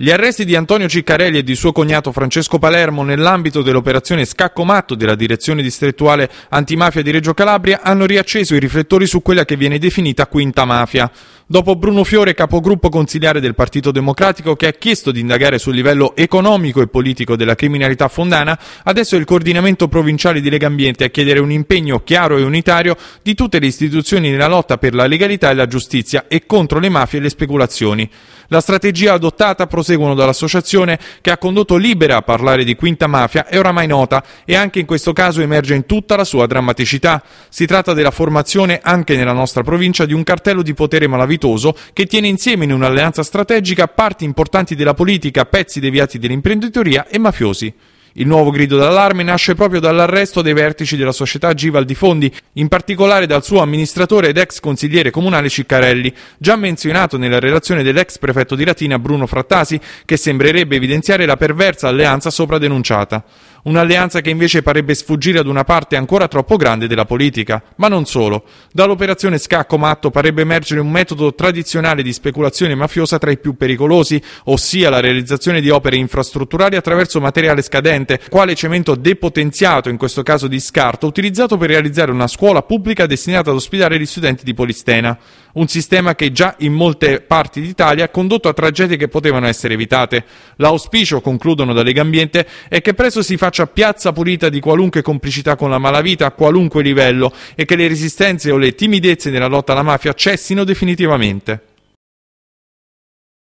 Gli arresti di Antonio Ciccarelli e di suo cognato Francesco Palermo nell'ambito dell'operazione Scacco Matto della direzione distrettuale antimafia di Reggio Calabria hanno riacceso i riflettori su quella che viene definita quinta mafia. Dopo Bruno Fiore, capogruppo consigliare del Partito Democratico, che ha chiesto di indagare sul livello economico e politico della criminalità fondana, adesso è il coordinamento provinciale di Lega Ambiente a chiedere un impegno chiaro e unitario di tutte le istituzioni nella lotta per la legalità e la giustizia e contro le mafie e le speculazioni. La strategia adottata prosegue seguono dall'associazione che ha condotto Libera a parlare di quinta mafia è oramai nota e anche in questo caso emerge in tutta la sua drammaticità. Si tratta della formazione anche nella nostra provincia di un cartello di potere malavitoso che tiene insieme in un'alleanza strategica parti importanti della politica, pezzi deviati dell'imprenditoria e mafiosi. Il nuovo grido d'allarme nasce proprio dall'arresto dei vertici della società Gival di Fondi, in particolare dal suo amministratore ed ex consigliere comunale Ciccarelli, già menzionato nella relazione dell'ex prefetto di Latina Bruno Frattasi, che sembrerebbe evidenziare la perversa alleanza sopra denunciata. Un'alleanza che invece parebbe sfuggire ad una parte ancora troppo grande della politica. Ma non solo. Dall'operazione Scacco Matto parebbe emergere un metodo tradizionale di speculazione mafiosa tra i più pericolosi, ossia la realizzazione di opere infrastrutturali attraverso materiale scadente, quale cemento depotenziato, in questo caso di scarto, utilizzato per realizzare una scuola pubblica destinata ad ospitare gli studenti di Polistena. Un sistema che già in molte parti d'Italia ha condotto a tragedie che potevano essere evitate. L'auspicio, concludono da Legambiente, è che presto si faccia faccia piazza pulita di qualunque complicità con la malavita a qualunque livello e che le resistenze o le timidezze nella lotta alla mafia cessino definitivamente.